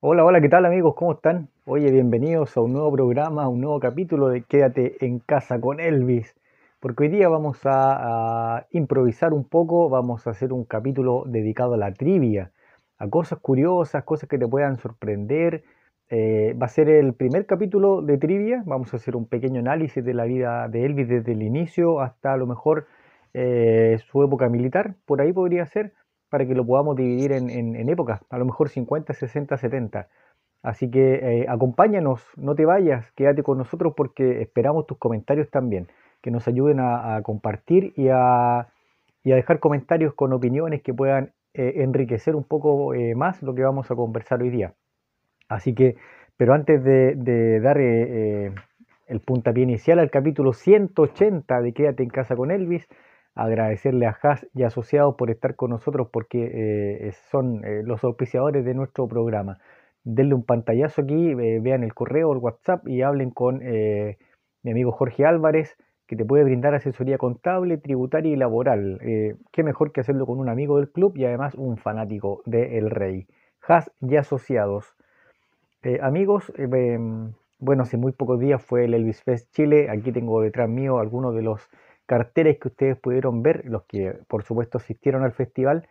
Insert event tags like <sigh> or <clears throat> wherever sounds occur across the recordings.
Hola, hola, ¿qué tal amigos? ¿Cómo están? Oye, bienvenidos a un nuevo programa, a un nuevo capítulo de Quédate en casa con Elvis, porque hoy día vamos a, improvisar un poco, vamos a hacer un capítulo dedicado a la trivia, a cosas curiosas, cosas que te puedan sorprender. Eh, va a ser el primer capítulo de trivia, vamos a hacer un pequeño análisis de la vida de Elvis desde el inicio hasta a lo mejor eh, su época militar, por ahí podría ser para que lo podamos dividir en, épocas, a lo mejor 50, 60, 70. Así que eh, acompáñanos, no te vayas, quédate con nosotros porque esperamos tus comentarios también, que nos ayuden a, compartir y a, dejar comentarios con opiniones que puedan eh, enriquecer un poco eh, más lo que vamos a conversar hoy día. Así que, pero antes de, de dar el puntapié inicial al capítulo 180 de Quédate en casa con Elvis, agradecerle a Haas y asociados por estar con nosotros porque eh, son eh, los auspiciadores de nuestro programa. Denle un pantallazo aquí, vean el correo, el WhatsApp y hablen con eh, mi amigo Jorge Álvarez que te puede brindar asesoría contable, tributaria y laboral. qué mejor que hacerlo con un amigo del club y además un fanático del Rey. Haas y asociados. amigos, mm, bueno, hace muy pocos días fue el Elvis Fest Chile. Aquí tengo detrás mío algunos de los carteles que ustedes pudieron ver, los que por supuesto asistieron al festival,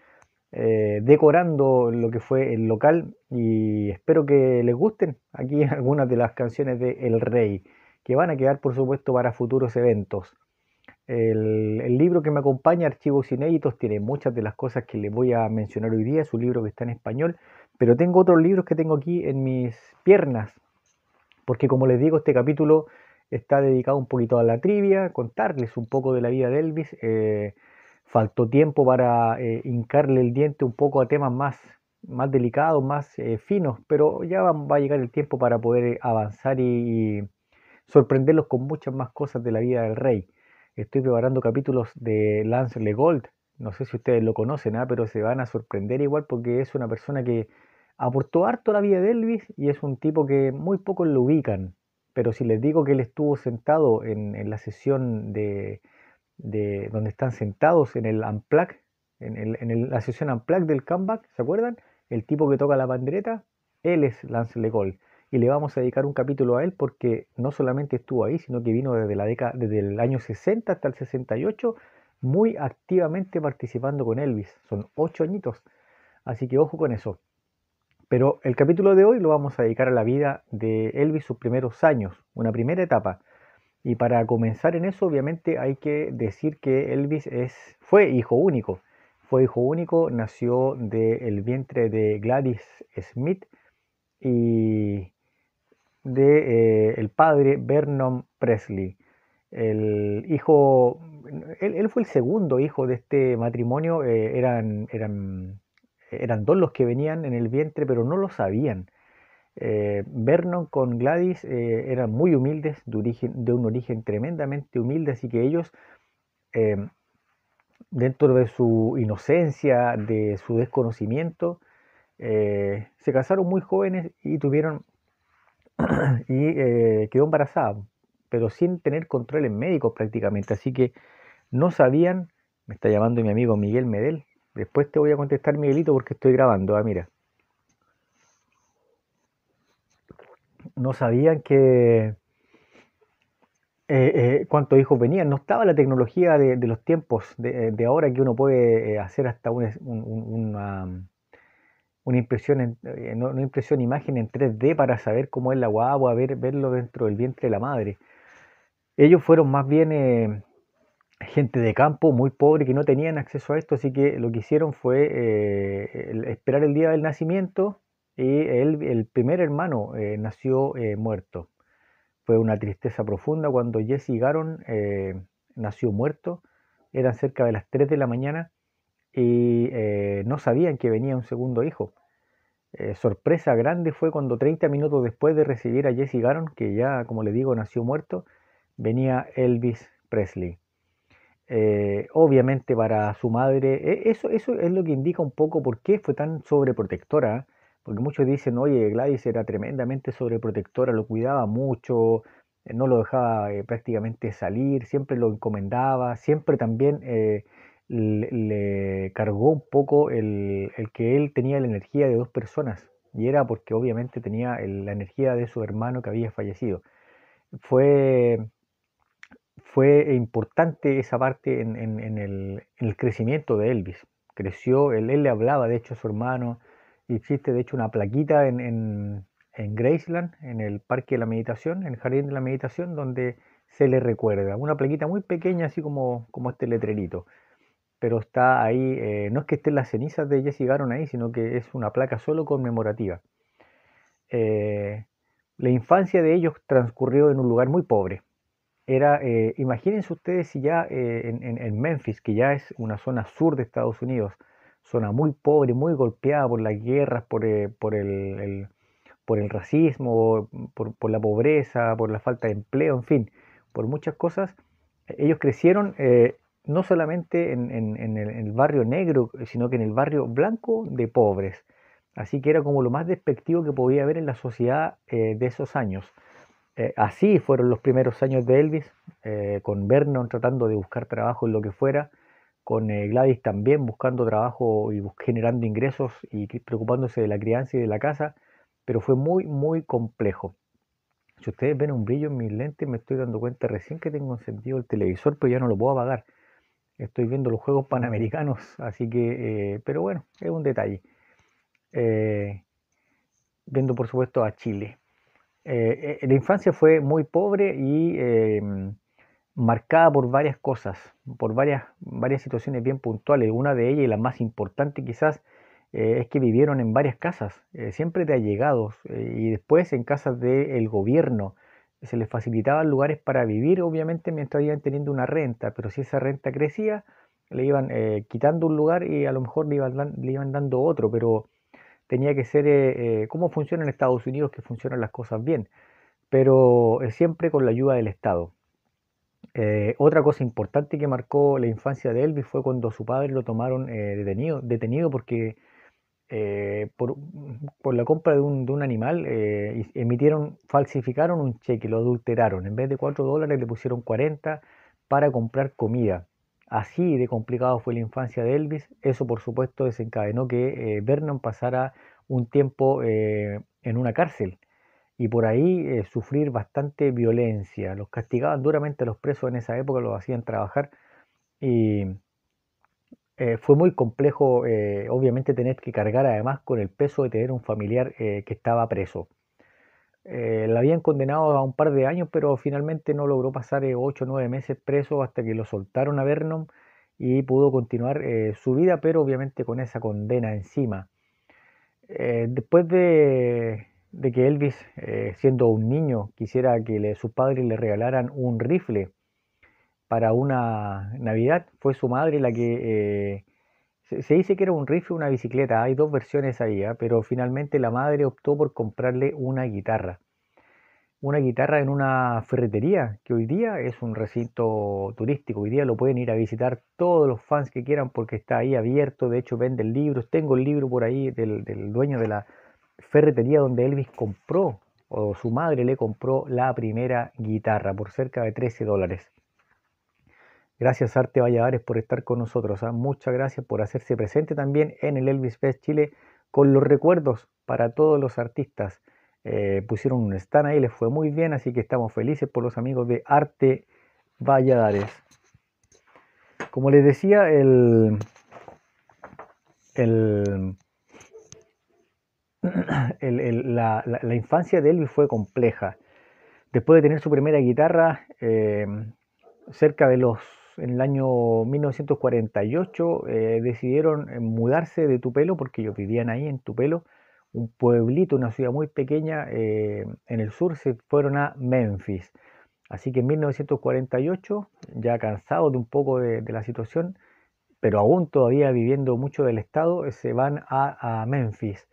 eh, decorando lo que fue el local y espero que les gusten aquí <laughs> algunas de las canciones de El Rey, que van a quedar por supuesto para futuros eventos. El, el, libro que me acompaña, Archivos Inéditos, tiene muchas de las cosas que les voy a mencionar hoy día, es un libro que está en español, pero tengo otros libros que tengo aquí en mis piernas, porque como les digo, este capítulo está dedicado un poquito a la trivia, contarles un poco de la vida de Elvis. Eh, faltó tiempo para eh, hincarle el diente un poco a temas más, más delicados, más eh, finos, pero ya va, a llegar el tiempo para poder avanzar y, sorprenderlos con muchas más cosas de la vida del rey. Estoy preparando capítulos de Lance Legold, no sé si ustedes lo conocen, ¿ah? pero se van a sorprender igual porque es una persona que aportó harto la vida de Elvis y es un tipo que muy pocos lo ubican. Pero si les digo que él estuvo sentado en, la sesión de, donde están sentados en el amplac, en, la sesión amplac del comeback, ¿se acuerdan? El tipo que toca la bandereta, él es Lance LeGol Y le vamos a dedicar un capítulo a él porque no solamente estuvo ahí, sino que vino desde, la década, desde el año 60 hasta el 68 muy activamente participando con Elvis. Son ocho añitos. Así que ojo con eso. Pero el capítulo de hoy lo vamos a dedicar a la vida de Elvis, sus primeros años, una primera etapa. Y para comenzar en eso, obviamente hay que decir que Elvis es, fue hijo único. Fue hijo único, nació del vientre de Gladys Smith y de eh, el padre Vernon Presley. El hijo, él, fue el segundo hijo de este matrimonio, eh, eran, eran eran dos los que venían en el vientre, pero no lo sabían. Eh, Vernon con Gladys eh, eran muy humildes, de, un origen tremendamente humilde, así que ellos, eh, dentro de su inocencia, de su desconocimiento, se casaron muy jóvenes y tuvieron, <clears throat> y quedó embarazada, pero sin tener controles médicos prácticamente, así que no sabían, me está llamando mi amigo Miguel Medel, Después te voy a contestar, Miguelito, porque estoy grabando. Ah, mira. No sabían que eh, eh, cuántos hijos venían. No estaba la tecnología de, los tiempos eh, de, ahora que uno puede hacer hasta una, una, impresión, en, una impresión imagen en 3D para saber cómo es la guagua, ver, verlo dentro del vientre de la madre. Ellos fueron más bien gente de campo muy pobre que no tenían acceso a esto, así que lo que hicieron fue eh, esperar el día del nacimiento y el primer hermano eh, nació eh, muerto. Fue una tristeza profunda cuando Jesse Garon nació muerto, eran cerca de las 3 de la mañana y no sabían que venía un segundo hijo. sorpresa grande fue cuando 30 minutos después de recibir a Jesse Garon, que ya como le digo nació muerto, venía Elvis Presley. Eh, obviamente para su madre. E, eso, eso es lo que indica un poco por qué fue tan sobreprotectora, porque muchos dicen, oye, Gladys era tremendamente sobreprotectora, lo cuidaba mucho, eh, no lo dejaba eh, prácticamente salir, siempre lo encomendaba, siempre también le, cargó un poco el, que él tenía la energía de dos personas, y era porque obviamente tenía la energía de su hermano que había fallecido. Fue fue importante esa parte en, el, crecimiento de Elvis. Creció, él, le hablaba de hecho a su hermano, y existe de hecho una plaquita en, Graceland, en el Parque de la Meditación, en el Jardín de la Meditación, donde se le recuerda. Una plaquita muy pequeña, así como, como este letrerito. Pero está ahí, eh, no es que estén las cenizas de Jesse Garon ahí, sino que es una placa solo conmemorativa. Eh, la infancia de ellos transcurrió en un lugar muy pobre era, eh, imagínense ustedes si ya eh, en, Memphis, que ya es una zona sur de Estados Unidos, zona muy pobre, muy golpeada por las guerras, por, eh, por el, por el racismo, por, la pobreza, por la falta de empleo, en fin, por muchas cosas, ellos crecieron no solamente en, el, barrio negro, sino que en el barrio blanco de pobres. Así que era como lo más despectivo que podía haber en la sociedad de esos años. Eh, así fueron los primeros años de Elvis, eh, con Vernon tratando de buscar trabajo en lo que fuera, con eh, Gladys también buscando trabajo y generando ingresos y preocupándose de la crianza y de la casa, pero fue muy, muy complejo. Si ustedes ven un brillo en mis lentes, me estoy dando cuenta recién que tengo encendido el televisor, pero ya no lo puedo apagar. Estoy viendo los Juegos Panamericanos, <laughs> así que, pero bueno, es un detalle. viendo por supuesto a Chile. Eh, eh, la infancia fue muy pobre y eh, marcada por varias cosas, por varias, varias situaciones bien puntuales. Una de ellas y la más importante quizás es que vivieron en varias casas, siempre de allegados y después en casas del gobierno. Se les facilitaban lugares para vivir, obviamente, mientras iban teniendo una renta, pero si esa renta crecía, le iban quitando un lugar y a lo mejor le iban dando otro, pero tenía que ser eh, eh, cómo funciona en Estados Unidos, que funcionan las cosas bien, pero eh, siempre con la ayuda del Estado. Eh, otra cosa importante que marcó la infancia de Elvis fue cuando su padre lo tomaron detenido, detenido porque por, la compra de un, de un animal emitieron, falsificaron un cheque, lo adulteraron. En vez de 4 dólares le pusieron 40 para comprar comida. Así de complicado fue la infancia de Elvis. Eso, por supuesto, desencadenó que eh, Vernon pasara un tiempo eh, en una cárcel y por ahí eh, sufrir bastante violencia. Los castigaban duramente los presos en esa época, los hacían trabajar y fue muy complejo, obviamente, tener que cargar además con el peso de tener un familiar que estaba preso. Eh, la habían condenado a un par de años, pero finalmente no logró pasar 8 o 9 meses preso hasta que lo soltaron a Vernon y pudo continuar eh, su vida, pero obviamente con esa condena encima. Eh, después de, de, que Elvis, siendo un niño, quisiera que le, sus padres le regalaran un rifle para una Navidad, fue su madre la que se, dice que era un rifle una bicicleta, hay dos versiones ahí, ¿ah? pero finalmente la madre optó por comprarle una guitarra. Una guitarra en una ferretería, que hoy día es un recinto turístico, hoy día lo pueden ir a visitar todos los fans que quieran porque está ahí abierto, de hecho venden libros, tengo el libro por ahí del, del dueño de la ferretería donde Elvis compró o su madre le compró la primera guitarra por cerca de 13 dólares. Gracias Arte Valladares por estar con nosotros. ¿ah? Muchas gracias por hacerse presente también en el Elvis Fest Chile con los recuerdos para todos los artistas. Eh, pusieron un stand ahí, les fue muy bien, así que estamos felices por los amigos de Arte Valladares. Como les decía, el, <clears throat> la, infancia de Elvis fue compleja. Después de tener su primera guitarra, eh, cerca de los en el año 1948 eh, decidieron eh, mudarse de Tupelo, porque ellos vivían ahí en Tupelo, un pueblito, una ciudad muy pequeña eh, en el sur, se fueron a Memphis. Así que en 1948, ya cansados de un poco de, la situación, pero aún todavía viviendo mucho del Estado, se van a, Memphis.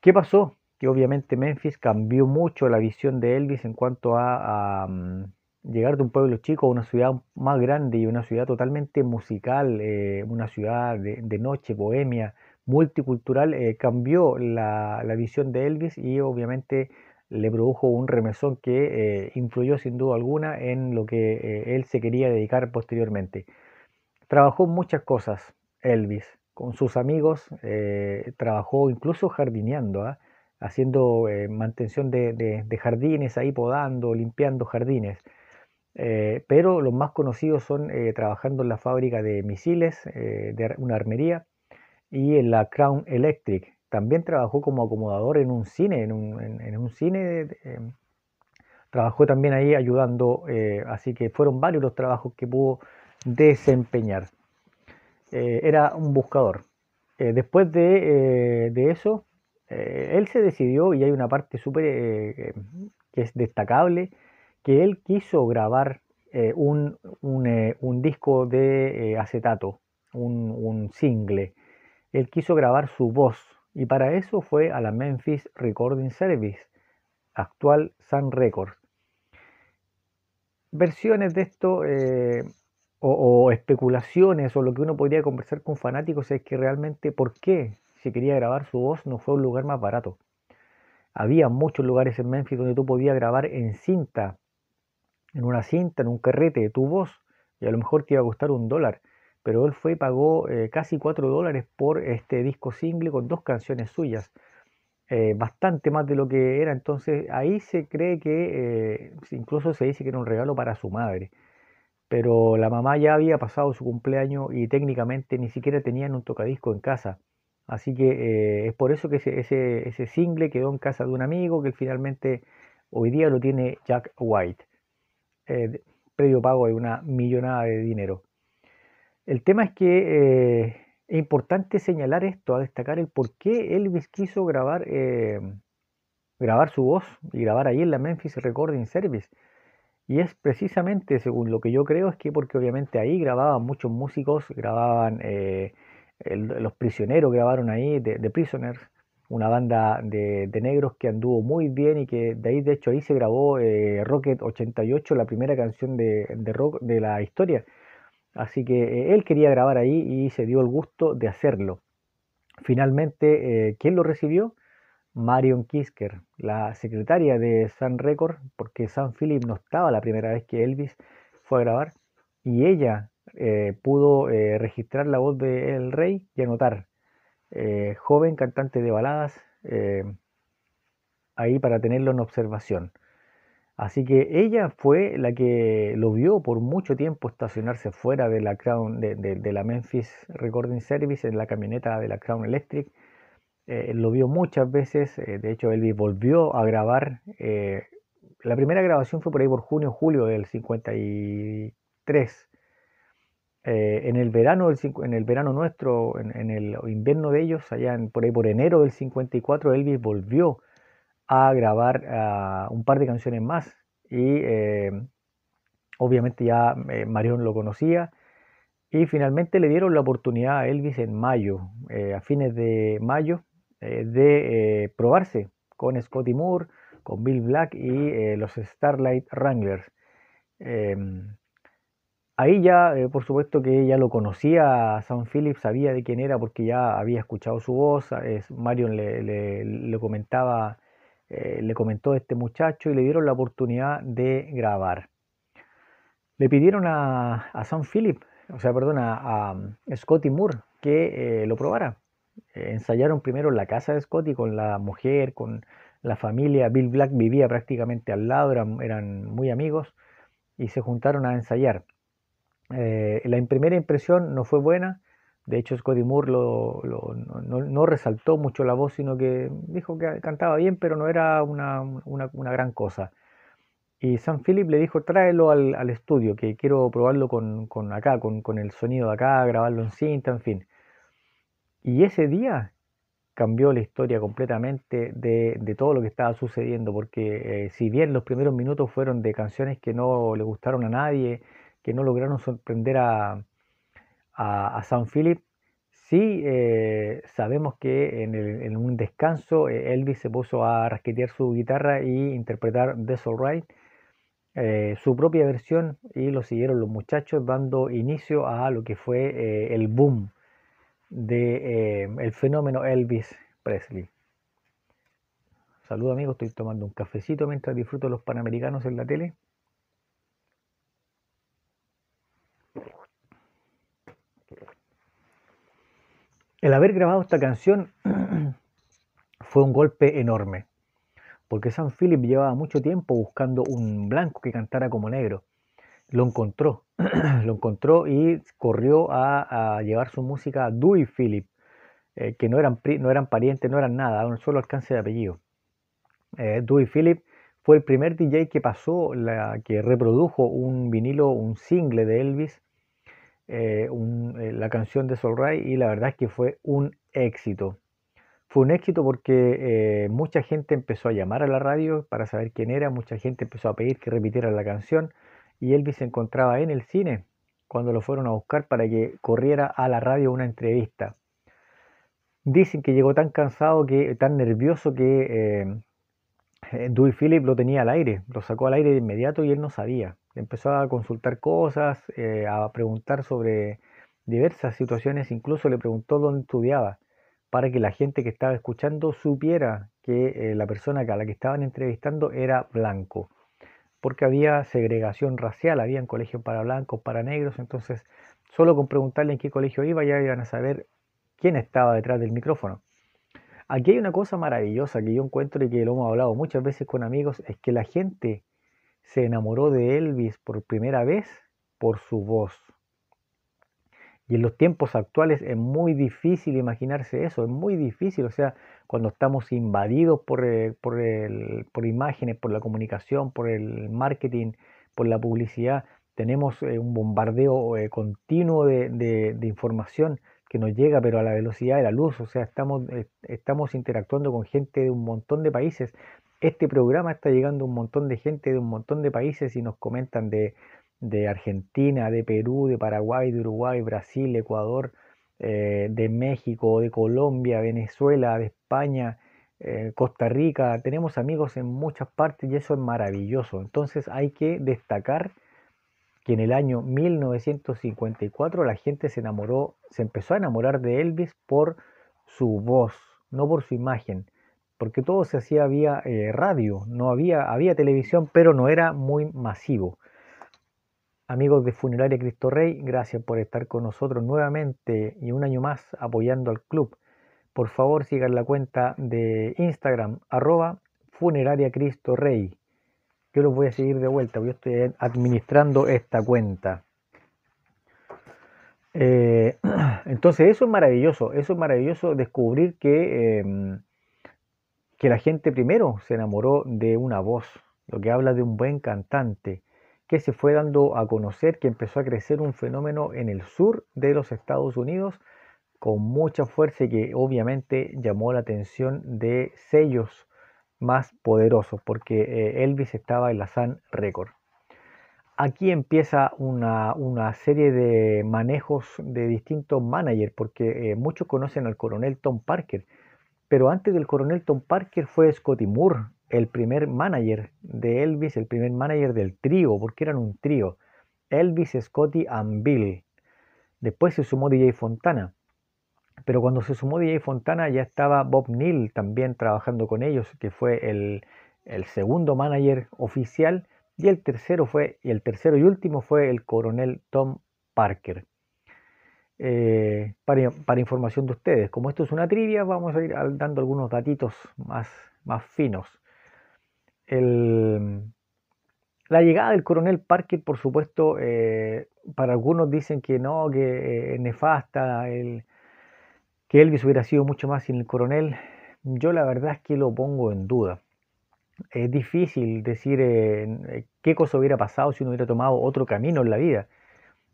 ¿Qué pasó? Que obviamente Memphis cambió mucho la visión de Elvis en cuanto a mm, llegar de un pueblo chico a una ciudad más grande y una ciudad totalmente musical, eh, una ciudad de, noche, bohemia, multicultural, eh, cambió la, visión de Elvis y obviamente le produjo un remesón que eh, influyó sin duda alguna en lo que él se quería dedicar posteriormente. Trabajó muchas cosas Elvis con sus amigos, trabajó incluso jardineando ¿ah? haciendo mantención de, de, jardines, ahí podando, limpiando jardines. Eh, pero los más conocidos son eh, trabajando en la fábrica de misiles eh, de una armería y en la Crown Electric. También trabajó como acomodador en un cine, en un, cine. Em, trabajó también ahí ayudando, así que fueron varios los trabajos que pudo desempeñar. era un buscador. después de, de eso, él se decidió, y hay una parte súper que es destacable, que él quiso grabar eh, eh, un, disco de eh, acetato, un, single. Él quiso grabar su voz y para eso fue a la Memphis Recording Service, actual Sun Records. Versiones de esto o, o, especulaciones o lo que uno podría conversar con fanáticos es que realmente por qué si quería grabar su voz no fue un lugar más barato. Había muchos lugares en Memphis donde tú podías grabar en cinta en una cinta, en un carrete de tu voz, y a lo mejor te iba a costar un dólar. Pero él fue y pagó eh, casi 4 dólares por este disco single con dos canciones suyas. Eh, bastante más de lo que era. Entonces ahí se cree que, eh, incluso se dice que era un regalo para su madre. Pero la mamá ya había pasado su cumpleaños y técnicamente ni siquiera tenían un tocadisco en casa. Así que es por eso que ese single quedó en casa de un amigo que finalmente hoy día lo tiene Jack White eh, pago de una millonada de dinero. El tema es que eh, es importante señalar esto, a destacar el por qué Elvis quiso grabar, eh, grabar su voz y grabar ahí en la Memphis Recording Service. Y es precisamente, según lo que yo creo, es que porque obviamente ahí grababan muchos músicos, grababan eh, los prisioneros, grabaron ahí, de The Prisoners, una banda de, de, negros que anduvo muy bien y que de ahí, de hecho, ahí se grabó eh, Rocket 88, la primera canción de, rock de la historia. Así que eh, él quería grabar ahí y se dio el gusto de hacerlo. Finalmente, eh, ¿quién lo recibió? Marion Kisker, la secretaria de Sun Record, porque San Philip no estaba la primera vez que Elvis fue a grabar, y ella pudo registrar la voz del rey y anotar eh, joven cantante de baladas, eh, ahí para tenerlo en observación. Así que ella fue la que lo vio por mucho tiempo estacionarse fuera de la Crown, de, la Memphis Recording Service, en la camioneta de la Crown Electric. Eh, lo vio muchas veces, de hecho Elvis volvió a grabar. la primera grabación fue por ahí por junio, julio del 53. Eh, en, el verano en el verano nuestro, en, el invierno de ellos, allá por ahí por enero del 54, Elvis volvió a grabar ah, un par de canciones más y eh, obviamente ya eh, Marion lo conocía y finalmente le dieron la oportunidad a Elvis en mayo, a fines de mayo, de probarse con Scotty Moore, con Bill Black y los Starlight Wranglers. Em, Ahí ya, eh, por supuesto que ella lo conocía, a Sam Phillips sabía de quién era porque ya había escuchado su voz, Marion le, comentaba, eh, le comentó a este muchacho y le dieron la oportunidad de grabar. Le pidieron a, a Sam Phillips, o sea, perdón, a, Scotty Moore que eh, lo probara. ensayaron primero en la casa de Scotty con la mujer, con la familia, Bill Black vivía prácticamente al lado, eran muy amigos y se juntaron a ensayar. Eh, la primera impresión no fue buena. De hecho, Scotty Moore no, resaltó mucho la voz, sino que dijo que cantaba bien, pero no era una, gran cosa. Y San Philip le dijo, tráelo al, estudio, que quiero probarlo con, acá, con, el sonido de acá, grabarlo en cinta, en fin. Y ese día cambió la historia completamente de, todo lo que estaba sucediendo, porque eh, si bien los primeros minutos fueron de canciones que no le gustaron a nadie, que no lograron sorprender a, a, San Philip. Sí, eh, sabemos que en, un descanso eh, Elvis se puso a rasquetear su guitarra y interpretar This Alright, eh, su propia versión, y lo siguieron los muchachos, dando inicio a lo que fue el boom del de, el fenómeno Elvis Presley. Saludos amigos, estoy tomando un cafecito mientras disfruto los panamericanos en la tele. el haber grabado esta canción <clears throat> fue un golpe enorme, porque Sam Philip llevaba mucho tiempo buscando un blanco que cantara como negro. Lo encontró, <clears throat> lo encontró y corrió a, llevar su música a Dewey Philip, eh, que no eran, no eran parientes, no eran nada, un solo alcance de apellido. Eh, Dewey Philip fue el primer DJ que pasó, la, que reprodujo un vinilo, un single de Elvis eh, eh, la canción de Solray y la verdad es que fue un éxito. Fue un éxito porque eh, mucha gente empezó a llamar a la radio para saber quién era, mucha gente empezó a pedir que repitiera la canción y Elvis se encontraba en el cine cuando lo fueron a buscar para que corriera a la radio una entrevista. Dicen que llegó tan cansado, que, tan nervioso que Dewey Phillips lo tenía al aire, lo sacó al aire de inmediato y él no sabía empezó a consultar cosas, eh, a preguntar sobre diversas situaciones, incluso le preguntó dónde estudiaba, para que la gente que estaba escuchando supiera que eh, la persona a la que estaban entrevistando era blanco, porque había segregación racial, había colegios para blancos, para negros, entonces solo con preguntarle en qué colegio iba ya iban a saber quién estaba detrás del micrófono. Aquí hay una cosa maravillosa que yo encuentro y que lo hemos hablado muchas veces con amigos, es que la gente se enamoró de Elvis por primera vez por su voz. Y en los tiempos actuales es muy difícil imaginarse eso, es muy difícil, o sea, cuando estamos invadidos por, eh, imágenes, por la comunicación, por el marketing, por la publicidad, tenemos eh, un bombardeo eh, continuo de, información que nos llega, pero a la velocidad de la luz, o sea, estamos, estamos interactuando con gente de un montón de países, este programa está llegando a un montón de gente de un montón de países y nos comentan de, Argentina, de Perú, de Paraguay, de Uruguay, Brasil, Ecuador, eh, de México, de Colombia, Venezuela, de España, eh, Costa Rica. Tenemos amigos en muchas partes y eso es maravilloso. Entonces hay que destacar que en el año 1954 la gente se enamoró, se empezó a enamorar de Elvis por su voz, no por su imagen porque todo se hacía vía eh, radio, no había, había televisión, pero no era muy masivo. Amigos de Funeraria Cristo Rey, gracias por estar con nosotros nuevamente y un año más apoyando al club. Por favor, sigan la cuenta de Instagram, arroba Funeraria Cristo Rey. Yo los voy a seguir de vuelta, yo estoy administrando esta cuenta. Eh, <clears throat> entonces, eso es maravilloso, eso es maravilloso descubrir que... Em, que la gente primero se enamoró de una voz, lo que habla de un buen cantante, que se fue dando a conocer, que empezó a crecer un fenómeno en el sur de los Estados Unidos con mucha fuerza y que obviamente llamó la atención de sellos más poderosos, porque eh, Elvis estaba en la Sun Record. Aquí empieza una, serie de manejos de distintos managers, porque eh, muchos conocen al coronel Tom Parker, pero antes del coronel Tom Parker fue Scotty Moore, el primer manager de Elvis, el primer manager del trío, porque eran un trío. Elvis, Scotty and Bill. Después se sumó DJ Fontana. Pero cuando se sumó DJ Fontana ya estaba Bob Neal también trabajando con ellos, que fue el, el segundo manager oficial. Y el tercero fue, y el tercero y último fue el coronel Tom Parker. Eh, para, información de ustedes. Como esto es una trivia, vamos a ir dando algunos datitos más, más finos. la llegada del coronel Parker, por supuesto, eh, para algunos dicen que no, que eh, es nefasta, el, que Elvis hubiera sido mucho más sin el coronel. Yo la verdad es que lo pongo en duda. Es difícil decir qué cosa hubiera pasado si uno hubiera tomado otro camino en la vida.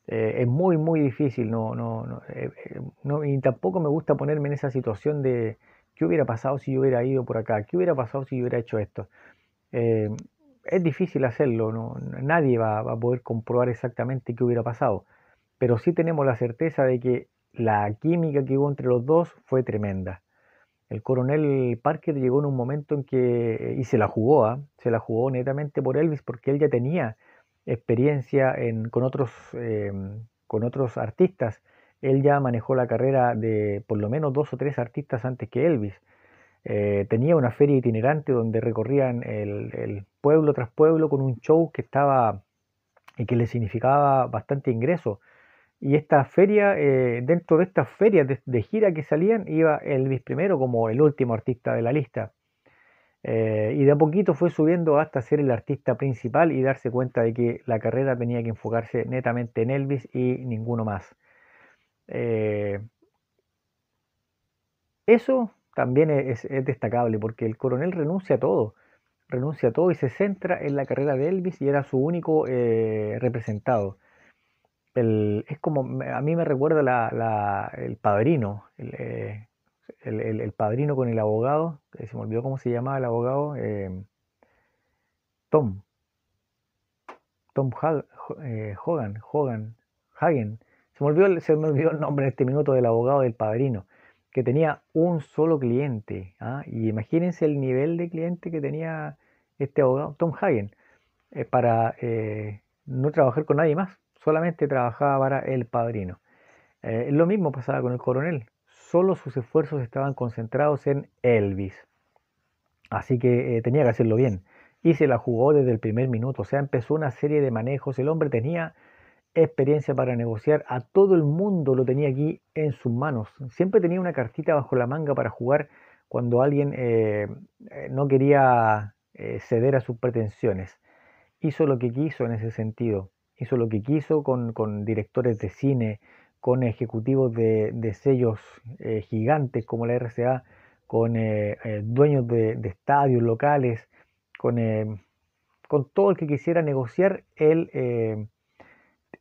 Eh, es muy, muy difícil, no, no, eh, eh, no, y tampoco me gusta ponerme en esa situación de qué hubiera pasado si yo hubiera ido por acá, qué hubiera pasado si yo hubiera hecho esto. es difícil hacerlo, nadie va, va, a poder comprobar exactamente qué hubiera pasado, pero sí tenemos la certeza de que la química que hubo entre los dos fue tremenda. El coronel Parker llegó en un momento en que, y se la jugó, ¿ah? se la jugó netamente por Elvis, porque él ya tenía experiencia con, otros, eh, con otros artistas. Él ya manejó la carrera de por lo menos dos o tres artistas antes que Elvis. Eh, tenía una feria itinerante donde recorrían el, pueblo tras pueblo con un show que estaba y que le significaba bastante ingreso. Y esta feria, eh, dentro de estas ferias de, gira que salían, iba Elvis primero como el último artista de la lista. Eh, y de a poquito fue subiendo hasta ser el artista principal y darse cuenta de que la carrera tenía que enfocarse netamente en Elvis y ninguno más. Eh, eso también e-, es, destacable porque el coronel renuncia a todo, renuncia a todo y se centra en la carrera de Elvis y era su único eh, representado. es como, a mí me recuerda el padrino, el, padrino con el abogado, eh, se me olvidó cómo se llamaba el abogado, eh, Tom, Tom eh, Hogan, Hogan, Hagen, se me, olvidó, se me olvidó el nombre en este minuto del abogado del padrino, que tenía un solo cliente, ¿ah? y imagínense el nivel de cliente que tenía este abogado, Tom Hagen, para no trabajar con nadie más, solamente trabajaba para el padrino. lo mismo pasaba con el coronel, solo sus esfuerzos estaban concentrados en Elvis. Así que eh, tenía que hacerlo bien. Y se la jugó desde el primer minuto. O sea, empezó una serie de manejos. El hombre tenía experiencia para negociar. A todo el mundo lo tenía aquí en sus manos. Siempre tenía una cartita bajo la manga para jugar cuando alguien eh, eh, no quería ceder a sus pretensiones. Hizo lo que quiso en ese sentido. Hizo lo que quiso con directores de cine, con ejecutivos de, sellos eh, gigantes como la RCA, con eh, eh, dueños de, estadios locales, con, con, todo el que quisiera negociar, él,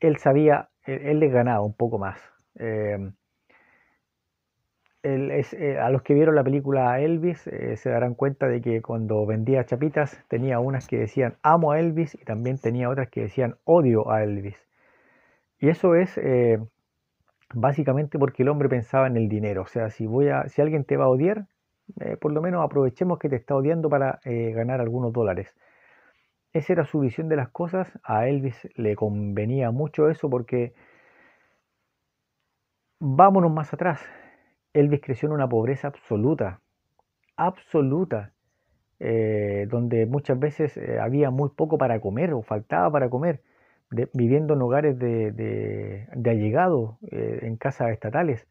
él sabía, él, les ganaba un poco más. a los que vieron la película Elvis se darán cuenta de que cuando vendía chapitas tenía unas que decían amo a Elvis y también tenía otras que decían odio a Elvis. Y eso es básicamente porque el hombre pensaba en el dinero. O sea, si, voy a, si alguien te va a odiar, eh, por lo menos aprovechemos que te está odiando para eh, ganar algunos dólares. Esa era su visión de las cosas. A Elvis le convenía mucho eso porque vámonos más atrás. Elvis creció en una pobreza absoluta, absoluta, eh, donde muchas veces había muy poco para comer o faltaba para comer viviendo en hogares de, de, allegados, eh, en casas estatales.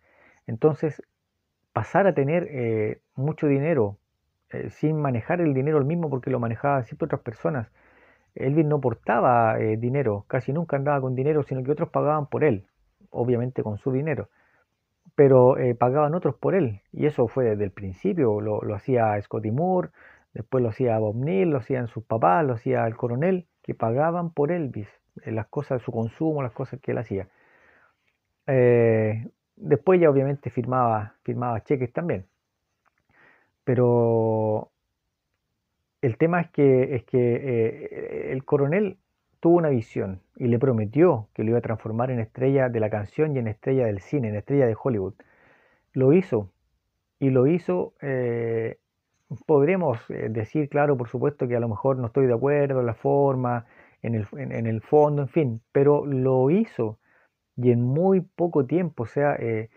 Entonces, pasar a tener eh, mucho dinero eh, sin manejar el dinero el mismo porque lo manejaba siempre otras personas. Elvis no portaba dinero, casi nunca andaba con dinero, sino que otros pagaban por él, obviamente con su dinero, pero pagaban otros por él, y eso fue desde el principio, lo, lo hacía Scotty Moore, después lo hacía Bob Neal, lo hacían sus papás, lo hacía el coronel, que pagaban por Elvis eh, las cosas, de su consumo, las cosas que él hacía. Eh, después ya obviamente firmaba, firmaba cheques también. Pero el tema es que, es que eh, el coronel tuvo una visión y le prometió que lo iba a transformar en estrella de la canción y en estrella del cine, en estrella de Hollywood. Lo hizo y lo hizo, podremos decir, claro, por supuesto que a lo mejor no estoy de acuerdo en la forma, en el, en, el fondo, en fin, pero lo hizo y en muy poco tiempo, o sea, eh,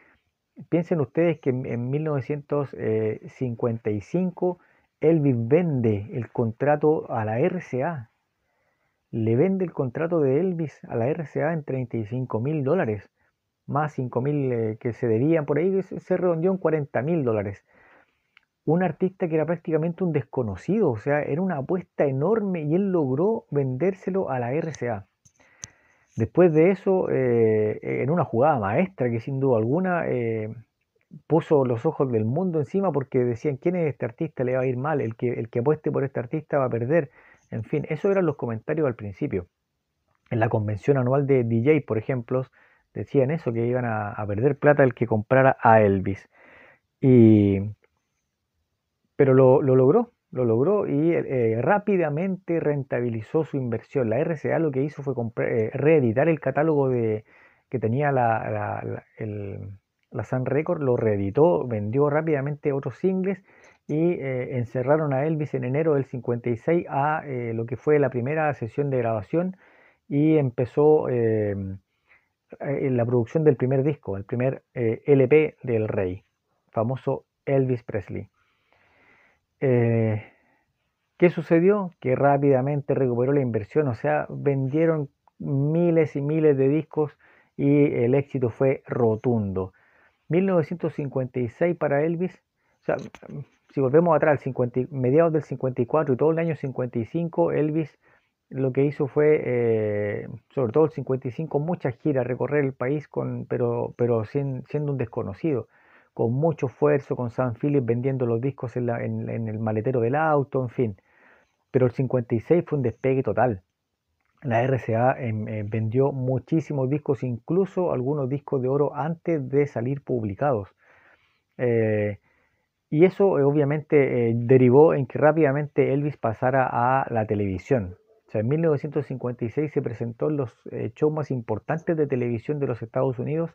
piensen ustedes que en, 1955 eh, Elvis vende el contrato a la RCA, le vende el contrato de Elvis a la RCA en 35 mil dólares, más 5 mil eh, que se debían por ahí, se redondeó en 40 mil dólares un artista que era prácticamente un desconocido, o sea, era una apuesta enorme y él logró vendérselo a la RCA. Después de eso, eh, en una jugada maestra que sin duda alguna eh, puso los ojos del mundo encima porque decían, ¿quién es este artista? Le va a ir mal, el que, el que apueste por este artista va a perder. En fin, esos eran los comentarios al principio. En la convención anual de DJ, por ejemplo, decían eso, que iban a, a perder plata el que comprara a Elvis. Y pero lo, logró, lo logró y eh, rápidamente rentabilizó su inversión. La RCA lo que hizo fue eh, reeditar el catálogo de, que tenía la, Sun Record, lo reeditó, vendió rápidamente otros singles y eh, encerraron a Elvis en enero del 56 a lo que fue la primera sesión de grabación y empezó la producción del primer disco, el primer LP del rey, famoso Elvis Presley. Eh, ¿Qué sucedió? Que rápidamente recuperó la inversión, o sea, vendieron miles y miles de discos y el éxito fue rotundo. 1956 para Elvis, o sea, si volvemos atrás, mediados del 54 y todo el año 55, Elvis lo que hizo fue, eh, sobre todo el 55, muchas giras, recorrer el país, con, pero, pero siendo un desconocido con mucho esfuerzo, con San Phillips vendiendo los discos en, el maletero del auto, en fin. Pero el 56 fue un despegue total. La RCA em, eh, vendió muchísimos discos, incluso algunos discos de oro antes de salir publicados. Eh, y eso eh, obviamente derivó en que rápidamente Elvis pasara a la televisión. O sea, en 1956 se presentó los shows más importantes de televisión de los Estados Unidos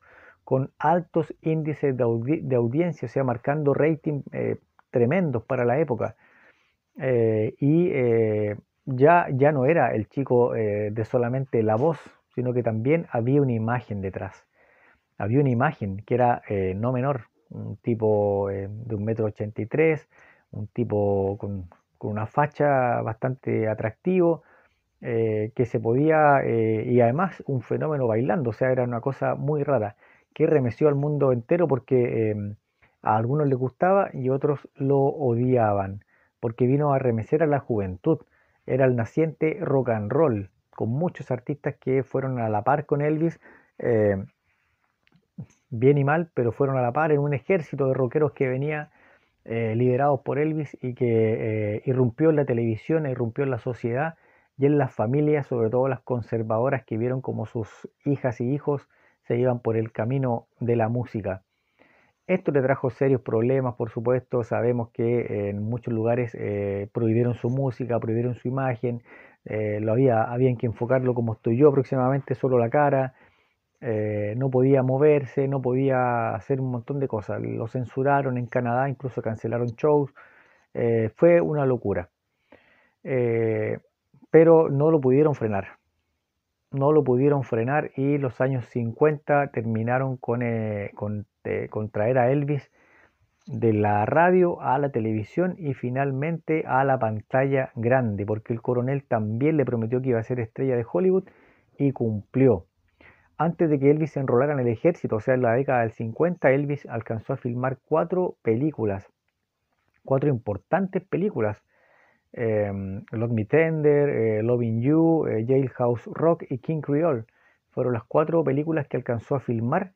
con altos índices de, audiencia, o sea, marcando rating eh, tremendos para la época. Eh, y eh, ya, ya no era el chico de solamente la voz, sino que también había una imagen detrás. Había una imagen que era no menor, un tipo de 1,83 metro un tipo con, una facha bastante atractivo, que se podía, y además un fenómeno bailando, o sea, era una cosa muy rara que remeció al mundo entero porque em, a algunos les gustaba y otros lo odiaban, porque vino a remecer a la juventud. Era el naciente rock and roll, con muchos artistas que fueron a la par con Elvis, em, bien y mal, pero fueron a la par en un ejército de rockeros que venía eh, liderados por Elvis y que eh, irrumpió en la televisión, irrumpió en la sociedad y en las familias, sobre todo las conservadoras que vieron como sus hijas y hijos, se iban por el camino de la música. Esto le trajo serios problemas, por supuesto. Sabemos que en muchos lugares eh, prohibieron su música, prohibieron su imagen. Eh, lo había, habían que enfocarlo como estoy yo aproximadamente, solo la cara. Eh, no podía moverse, no podía hacer un montón de cosas. Lo censuraron en Canadá, incluso cancelaron shows. fue una locura. pero no lo pudieron frenar no lo pudieron frenar y los años 50 terminaron eh, eh, con, traer a Elvis de la radio a la televisión y finalmente a la pantalla grande, porque el coronel también le prometió que iba a ser estrella de Hollywood y cumplió. Antes de que Elvis se enrolara en el ejército, o sea, en la década del 50, Elvis alcanzó a filmar cuatro películas, cuatro importantes películas Em, Love Me Tender, eh, Loving You, eh, Jailhouse Rock y King Creole. Fueron las cuatro películas que alcanzó a filmar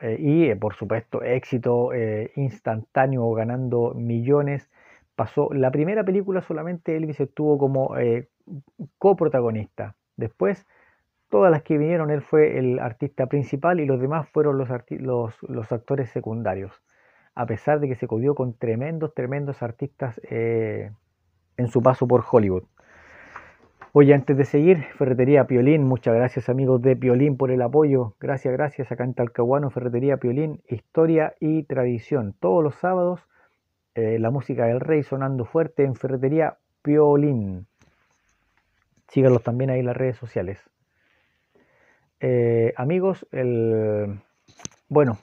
eh, y por supuesto éxito instantáneo ganando millones. Pasó la primera película solamente Elvis estuvo como coprotagonista. Después todas las que vinieron él fue el artista principal y los demás fueron los, los actores secundarios. A pesar de que se codió con tremendos, tremendos artistas en su paso por Hollywood. Oye, antes de seguir, Ferretería Piolín, muchas gracias amigos de Piolín por el apoyo. Gracias, gracias a Cantalcahuano Ferretería Piolín, historia y tradición. Todos los sábados, eh, la música del rey sonando fuerte en Ferretería Piolín. Sígalos también ahí en las redes sociales. Eh, amigos, el... bueno,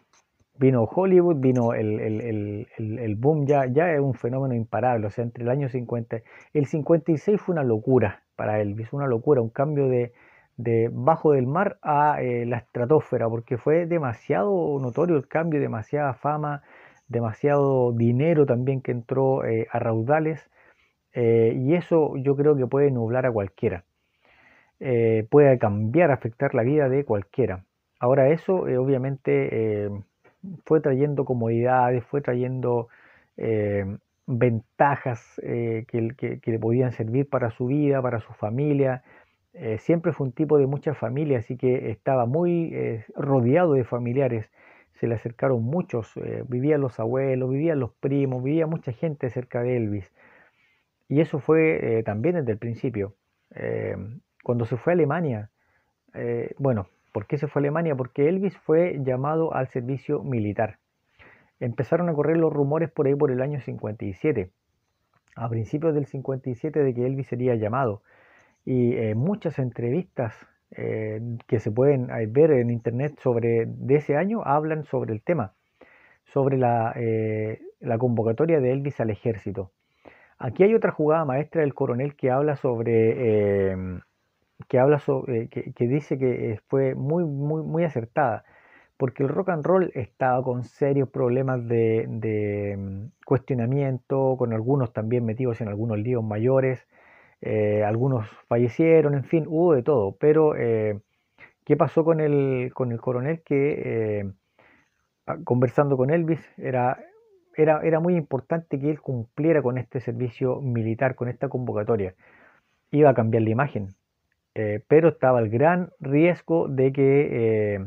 vino Hollywood, vino el, boom, ya, ya es un fenómeno imparable. O sea, entre el año 50, el 56 fue una locura para Elvis, una locura, un cambio de, de bajo del mar a eh, la estratosfera, porque fue demasiado notorio el cambio, demasiada fama, demasiado dinero también que entró eh, a raudales, eh, y eso yo creo que puede nublar a cualquiera. puede cambiar, afectar la vida de cualquiera. Ahora eso obviamente fue trayendo comodidades, fue trayendo eh, ventajas eh, que, le podían servir para su vida, para su familia. Eh, siempre fue un tipo de mucha familia, así que estaba muy rodeado de familiares. Se le acercaron muchos, vivían los abuelos, vivían los primos, vivía mucha gente cerca de Elvis. Y eso fue también desde el principio. cuando se fue a Alemania, bueno, ¿Por qué se fue a Alemania? Porque Elvis fue llamado al servicio militar. Empezaron a correr los rumores por ahí por el año 57, a principios del 57 de que Elvis sería llamado. Y eh, muchas entrevistas eh, que se pueden eh, ver en internet sobre de ese año hablan sobre el tema, sobre la convocatoria de Elvis al ejército. Aquí hay otra jugada maestra del coronel que habla sobre que, habla que, dice que eh, fue muy, muy, muy acertada, porque el rock and roll estaba con serios problemas de, mm, cuestionamiento, con algunos también metidos en algunos líos mayores, eh, algunos fallecieron, en fin, hubo de todo, pero eh, ¿qué pasó con el, con el coronel que... Ah, conversando con Elvis, era, era, era muy importante que él cumpliera con este servicio militar, con esta convocatoria. Iba a cambiar la imagen, eh, pero estaba el gran riesgo de que, eh,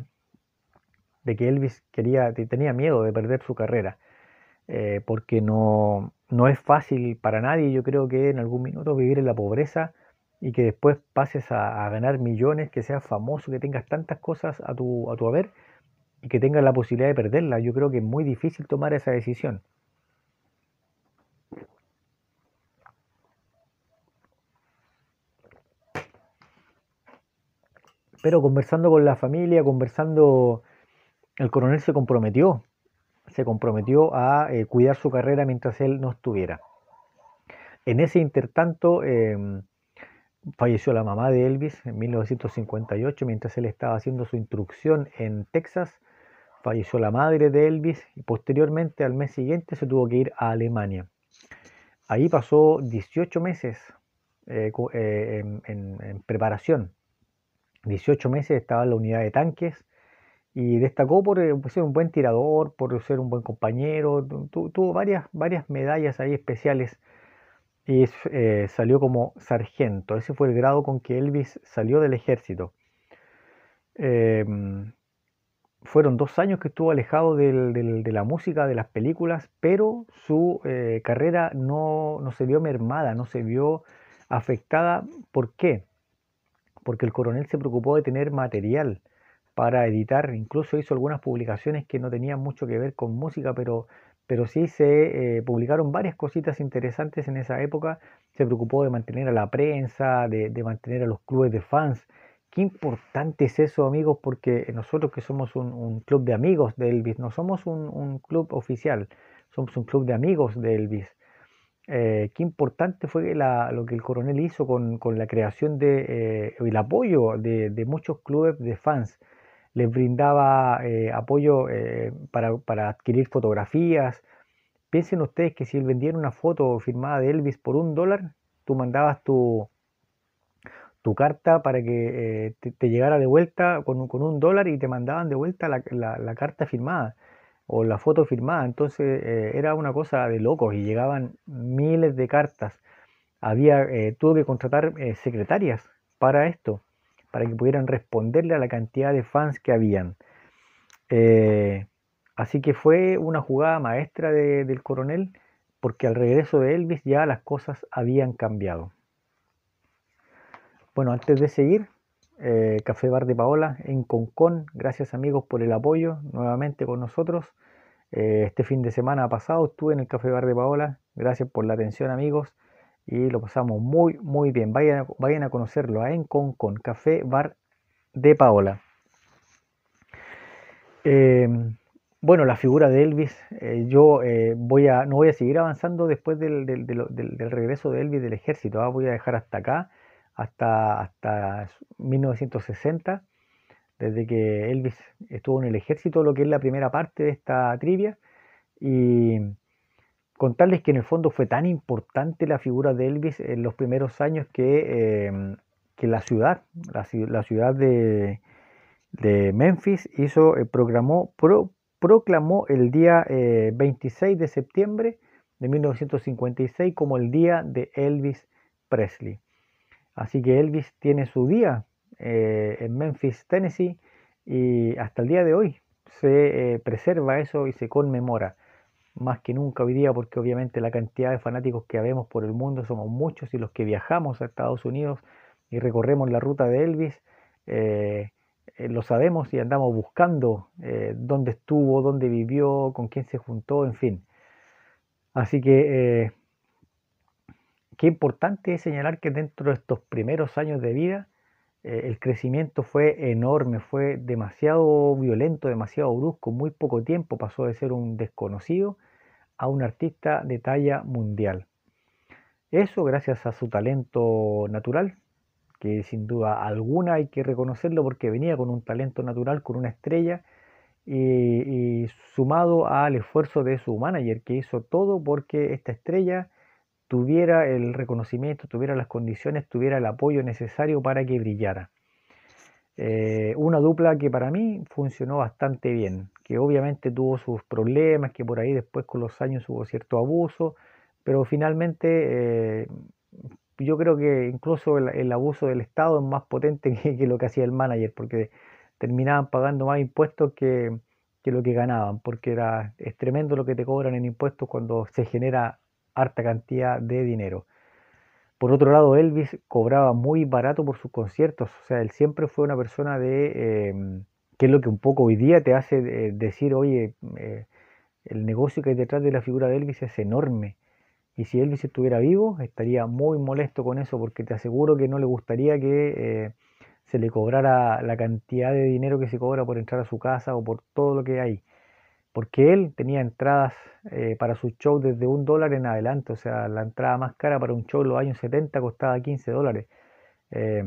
de que Elvis quería, tenía miedo de perder su carrera, eh, porque no, es fácil para nadie, yo creo que en algún minuto vivir en la pobreza y que después pases a, a ganar millones, que seas famoso, que tengas tantas cosas a tu, a tu haber y que tengas la posibilidad de perderla. Yo creo que es muy difícil tomar esa decisión. Pero conversando con la familia, conversando, el coronel se comprometió, se comprometió a eh, cuidar su carrera mientras él no estuviera. En ese intertanto em, falleció la mamá de Elvis en 1958, mientras él estaba haciendo su instrucción en Texas. Falleció la madre de Elvis y posteriormente al mes siguiente se tuvo que ir a Alemania. Ahí pasó 18 meses eh, eh, en, en preparación 18 meses estaba en la unidad de tanques y destacó por, eh, ser un buen tirador, por ser un buen compañero, tuvo varias, varias medallas ahí especiales y eh, salió como sargento. Ese fue el grado con que Elvis salió del ejército. Em, fueron dos años que estuvo alejado de la música, de las películas, pero su eh, carrera no, no se vio mermada, no se vio afectada. ¿Por qué? porque el coronel se preocupó de tener material para editar, incluso hizo algunas publicaciones que no tenían mucho que ver con música, pero, pero sí se eh, publicaron varias cositas interesantes en esa época, se preocupó de mantener a la prensa, de, mantener a los clubes de fans, qué importante es eso, amigos, porque nosotros que somos un, club de amigos de Elvis, no somos un, un, club oficial, somos un club de amigos de Elvis. Eh, qué importante fue lo que el coronel hizo con, la creación de, eh, el apoyo de, muchos clubes de fans. Les brindaba eh, apoyo para, adquirir fotografías. Piensen ustedes que si él vendiera una foto firmada de Elvis por un dólar, tú mandabas tu, carta para que te, llegara de vuelta con, un dólar y te mandaban de vuelta la carta firmada o la foto firmada. Entonces eh, era una cosa de locos y llegaban miles de cartas. Había, eh, tuvo que contratar eh, secretarias para esto, para que pudieran responderle a la cantidad de fans que habían. así que fue una jugada maestra del coronel, porque al regreso de Elvis ya las cosas habían cambiado. Bueno, antes de seguir, eh, Café Bar de Paola en Concón. Gracias amigos por el apoyo nuevamente con nosotros. Eh, este fin de semana pasado estuve en el Café Bar de Paola. Gracias por la atención amigos y lo pasamos muy muy bien. Vayan, a conocerlo ¿eh? En Concón, Café Bar de Paola. bueno, la figura de Elvis, yo voy a, no voy a seguir avanzando después del, regreso de Elvis del ejército, ¿ah? voy a dejar hasta acá hasta, hasta 1960, desde que Elvis estuvo en el ejército, lo que es la primera parte de esta trivia. Y contarles que en el fondo fue tan importante la figura de Elvis en los primeros años que, em, que la ciudad, la, ciudad de, Memphis, hizo, eh, programó, proclamó el día 26 eh, de septiembre de 1956 como el día de Elvis Presley. Así que Elvis tiene su día eh, en Memphis, Tennessee, y hasta el día de hoy se eh, preserva eso y se conmemora. Más que nunca hoy día, porque obviamente la cantidad de fanáticos que habemos por el mundo somos muchos y los que viajamos a Estados Unidos y recorremos la ruta de Elvis, eh, lo sabemos y andamos buscando dónde estuvo, dónde vivió, con quién se juntó, en fin. Así que qué importante es señalar que dentro de estos primeros años de vida, eh, el crecimiento fue enorme, fue demasiado violento, demasiado brusco, muy poco tiempo pasó de ser un desconocido a un artista de talla mundial. Eso gracias a su talento natural, que sin duda alguna hay que reconocerlo porque venía con un talento natural, con una estrella, y, y, sumado al esfuerzo de su manager que hizo todo porque esta estrella tuviera el reconocimiento, tuviera las condiciones, tuviera el apoyo necesario para que brillara. Eh, una dupla que para mí funcionó bastante bien, que obviamente tuvo sus problemas, que por ahí después con los años hubo cierto abuso, pero finalmente eh, yo creo que incluso el, abuso del Estado es más potente <laughs> que, lo que hacía el manager, porque terminaban pagando más impuestos que, lo que ganaban, porque era, es tremendo lo que te cobran en impuestos cuando se genera harta cantidad de dinero. Por otro lado, Elvis cobraba muy barato por sus conciertos, o sea, él siempre fue una persona de, em, que es lo que un poco hoy día te hace eh, decir, oye, eh, el negocio que hay detrás de la figura de Elvis es enorme. Y si Elvis estuviera vivo, estaría muy molesto con eso, porque te aseguro que no le gustaría que eh, se le cobrara la cantidad de dinero que se cobra por entrar a su casa o por todo lo que hay porque él tenía entradas eh, para su show desde un dólar en adelante, o sea, la entrada más cara para un show en los años 70 costaba 15 dólares. Eh,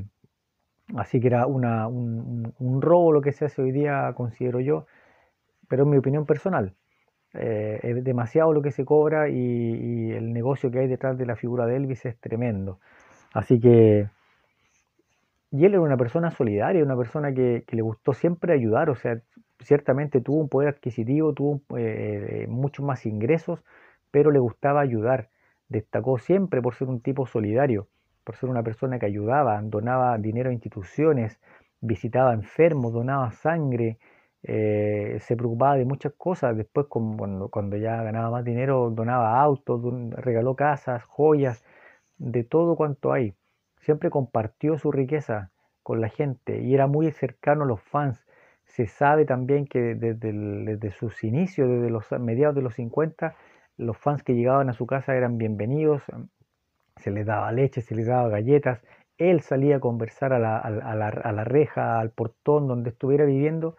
así que era un, robo lo que se hace hoy día, considero yo, pero en mi opinión personal. Eh, es demasiado lo que se cobra y, el negocio que hay detrás de la figura de Elvis es tremendo. Así que... Y él era una persona solidaria, una persona que, que le gustó siempre ayudar, o sea, ciertamente tuvo un poder adquisitivo, tuvo eh, eh, muchos más ingresos, pero le gustaba ayudar. Destacó siempre por ser un tipo solidario, por ser una persona que ayudaba, donaba dinero a instituciones, visitaba enfermos, donaba sangre, eh, se preocupaba de muchas cosas. Después, cuando, ya ganaba más dinero, donaba autos, regaló casas, joyas, de todo cuanto hay. Siempre compartió su riqueza con la gente y era muy cercano a los fans se sabe también que desde, sus inicios, desde los mediados de los 50, los fans que llegaban a su casa eran bienvenidos, em, se les daba leche, se les daba galletas, él salía a conversar a la, reja, al portón donde estuviera viviendo,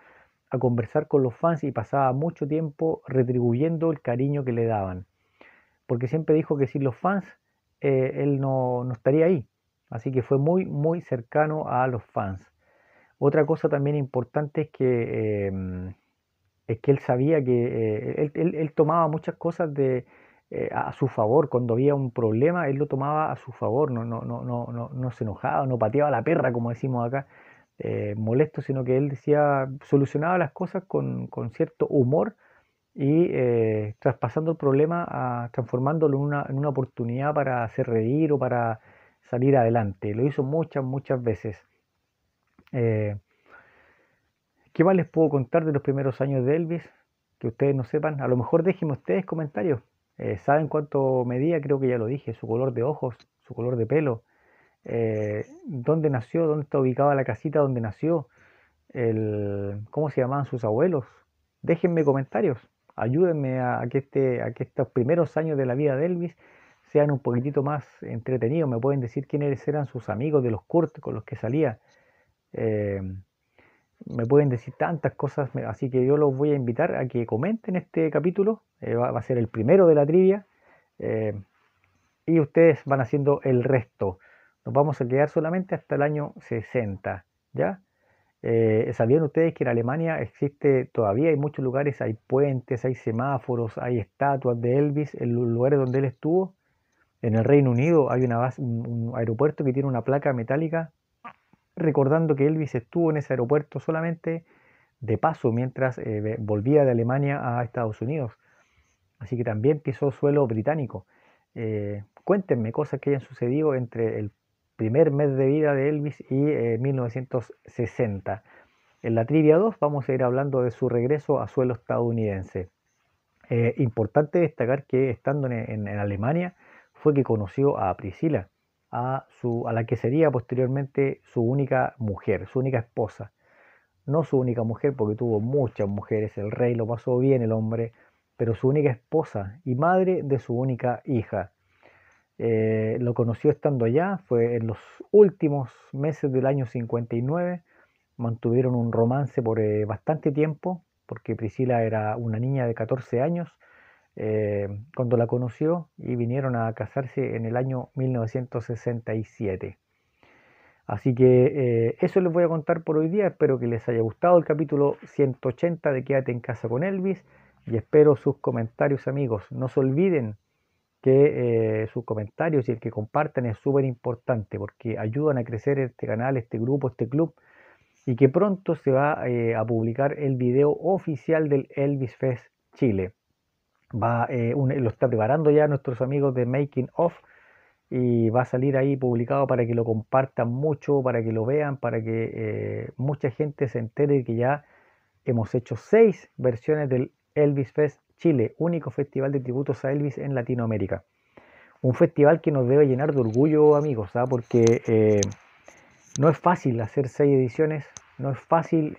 a conversar con los fans y pasaba mucho tiempo retribuyendo el cariño que le daban. Porque siempre dijo que sin los fans eh, él no, no, estaría ahí. Así que fue muy, muy cercano a los fans. Otra cosa también importante es que, em, es que él sabía que eh, él, tomaba muchas cosas de, eh, a su favor. Cuando había un problema, él lo tomaba a su favor, no, no, no, no, no se enojaba, no pateaba la perra, como decimos acá, eh, molesto, sino que él decía, solucionaba las cosas con, cierto humor y traspasando el problema, transformándolo en una, en una oportunidad para hacer reír o para salir adelante. Lo hizo muchas, muchas veces. Eh, ¿Qué más les puedo contar de los primeros años de Elvis? Que ustedes no sepan. A lo mejor déjenme ustedes comentarios. Eh, ¿Saben cuánto medía? Creo que ya lo dije. Su color de ojos, su color de pelo. Eh, ¿Dónde nació? ¿Dónde está ubicada la casita donde nació? El, ¿Cómo se llamaban sus abuelos? Déjenme comentarios. Ayúdenme a, que este, a que estos primeros años de la vida de Elvis sean un poquitito más entretenidos. Me pueden decir quiénes eran sus amigos de los Kurt con los que salía. Eh, me pueden decir tantas cosas, así que yo los voy a invitar a que comenten este capítulo, eh, va, a ser el primero de la trivia, eh, y ustedes van haciendo el resto. Nos vamos a quedar solamente hasta el año 60, ¿ya? ¿Sabían ustedes que en Alemania existe todavía, hay muchos lugares, hay puentes, hay semáforos, hay estatuas de Elvis en los lugares donde él estuvo? En el Reino Unido hay un aeropuerto que tiene una placa metálica recordando que Elvis estuvo en ese aeropuerto solamente de paso mientras eh, volvía de Alemania a Estados Unidos. Así que también pisó suelo británico. Eh, cuéntenme cosas que hayan sucedido entre el primer mes de vida de Elvis y 1960. Eh, en la trivia 2 vamos a ir hablando de su regreso a suelo estadounidense. importante destacar que estando en, en Alemania fue que conoció a Priscila, a, la que sería posteriormente su única mujer, su única esposa. No su única mujer, porque tuvo muchas mujeres, el rey lo pasó bien el hombre, pero su única esposa y madre de su única hija. Eh, lo conoció estando allá, fue en los últimos meses del año 59, mantuvieron un romance por eh, bastante tiempo, porque Priscila era una niña de 14 años, eh, cuando la conoció y vinieron a casarse en el año 1967. Así que eh, eso les voy a contar por hoy día. Espero que les haya gustado el capítulo 180 de Quédate en casa con Elvis y espero sus comentarios amigos. No se olviden que eh, sus comentarios y el que compartan es súper importante porque ayudan a crecer este canal, este grupo, este club y que pronto se va a publicar el video oficial del Elvis Fest Chile. Eh, lo está preparando ya nuestros amigos de Making Off y va a salir ahí publicado para que lo compartan mucho, para que lo vean, para que eh, mucha gente se entere que ya hemos hecho seis versiones del Elvis Fest Chile, único festival de tributos a Elvis en Latinoamérica. Un festival que nos debe llenar de orgullo, amigos, ¿ah? porque eh, no es fácil hacer seis ediciones, no es fácil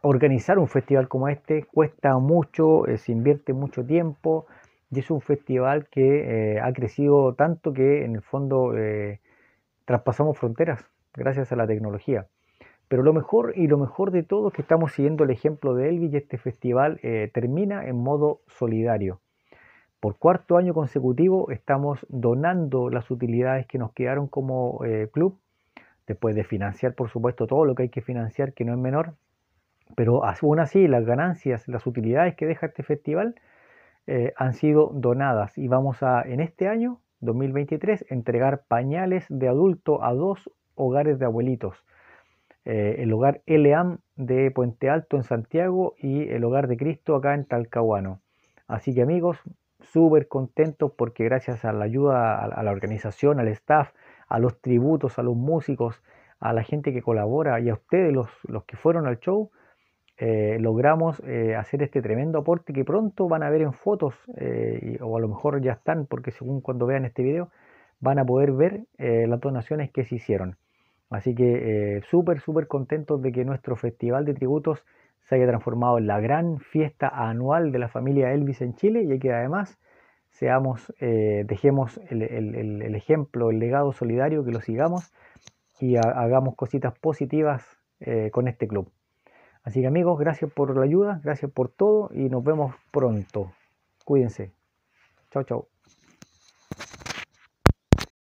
organizar un festival como este cuesta mucho, eh, se invierte mucho tiempo y es un festival que eh, ha crecido tanto que en el fondo eh, traspasamos fronteras gracias a la tecnología. Pero lo mejor y lo mejor de todo es que estamos siguiendo el ejemplo de Elvi y este festival termina en modo solidario. Por cuarto año consecutivo estamos donando las utilidades que nos quedaron como club, después de financiar por supuesto todo lo que hay que financiar, que no es menor, pero aún así, las ganancias, las utilidades que deja este festival eh, han sido donadas y vamos a, en este año, 2023, entregar pañales de adulto a dos hogares de abuelitos. Eh, el hogar LAM de Puente Alto en Santiago y el hogar de Cristo acá en Talcahuano. Así que amigos, súper contentos porque gracias a la ayuda a la organización, al staff, a los tributos, a los músicos, a la gente que colabora y a ustedes los, los que fueron al show, eh, logramos eh, hacer este tremendo aporte que pronto van a ver en fotos, eh, o a lo mejor ya están, porque según cuando vean este video, van a poder ver las donaciones que se hicieron. Así que súper, súper contentos de que nuestro Festival de Tributos se haya transformado en la gran fiesta anual de la familia Elvis en Chile y que además seamos, dejemos el, ejemplo, el legado solidario, que lo sigamos y hagamos cositas positivas con este club. Así que amigos, gracias por la ayuda, gracias por todo y nos vemos pronto. Cuídense. Chao, chao.